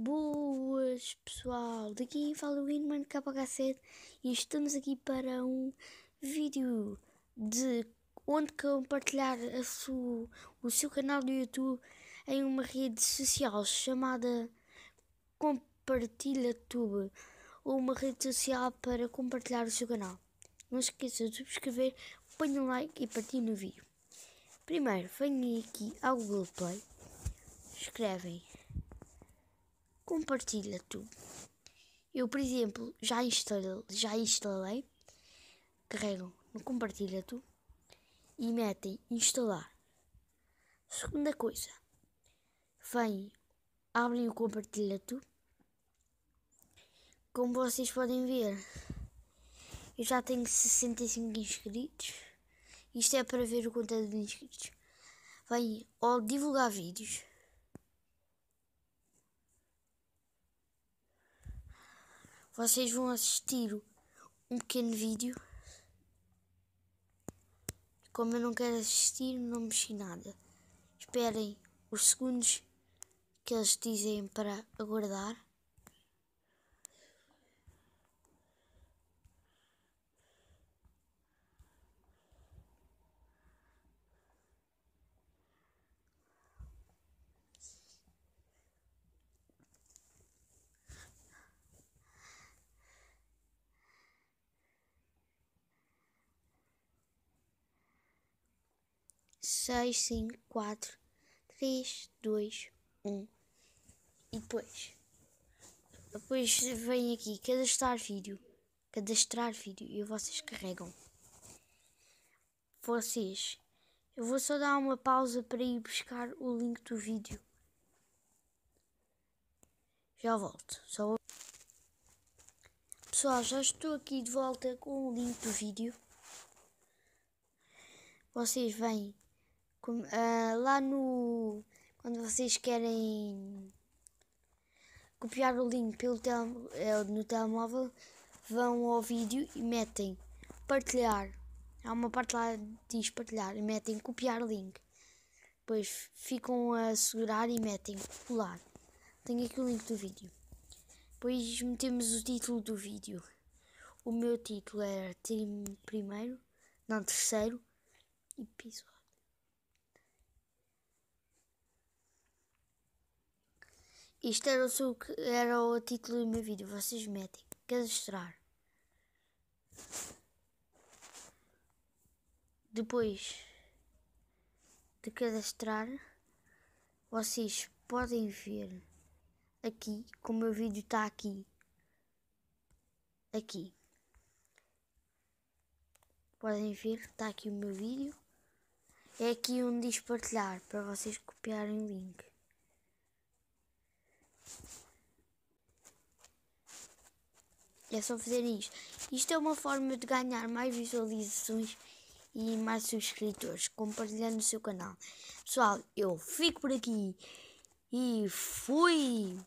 Boas pessoal, daqui fala o Inman KK7 e estamos aqui para um vídeo de onde compartilhar sua, o seu canal do YouTube em uma rede social chamada CompartilhaTube ou uma rede social para compartilhar o seu canal. Não se esqueça de subscrever, ponha um like e partilhe o vídeo. Primeiro, venham aqui ao Google Play, escrevem compartilha tu. Eu, por exemplo, já instalei, já instalei carregam no compartilha tu e metem instalar. Segunda coisa, vêm, abrem o compartilha tu. Como vocês podem ver, eu já tenho 65 inscritos. Isto é para ver o conteúdo de inscritos. Vem ao divulgar vídeos. vocês vão assistir um pequeno vídeo. Como eu não quero assistir, não mexi nada. Esperem os segundos que eles dizem para aguardar. 6, 5, 4, 3, 2, 1. E depois. Depois vem aqui cadastrar vídeo. Cadastrar vídeo. E vocês carregam. Vocês. Eu vou só dar uma pausa para ir buscar o link do vídeo. Já volto. Só Pessoal, já estou aqui de volta com o link do vídeo. Vocês vêm como, uh, ah, lá no. Quando vocês querem copiar o link pelo tele, uh, no telemóvel, vão ao vídeo e metem partilhar. Há uma parte lá que diz partilhar e metem copiar link. Depois ficam a segurar e metem colar. Tenho aqui o link do vídeo. Depois metemos o título do vídeo. O meu título era time Primeiro, não Terceiro episódio. Isto era o, seu, era o título do meu vídeo. Vocês metem. Cadastrar. Depois de cadastrar, vocês podem ver aqui, como o meu vídeo está aqui. Aqui. Podem ver, está aqui o meu vídeo. É aqui onde diz partilhar, para vocês copiarem o link. É só fazer isto. Isto é uma forma de ganhar mais visualizações e mais subscritores, compartilhando o seu canal. Pessoal, eu fico por aqui e fui!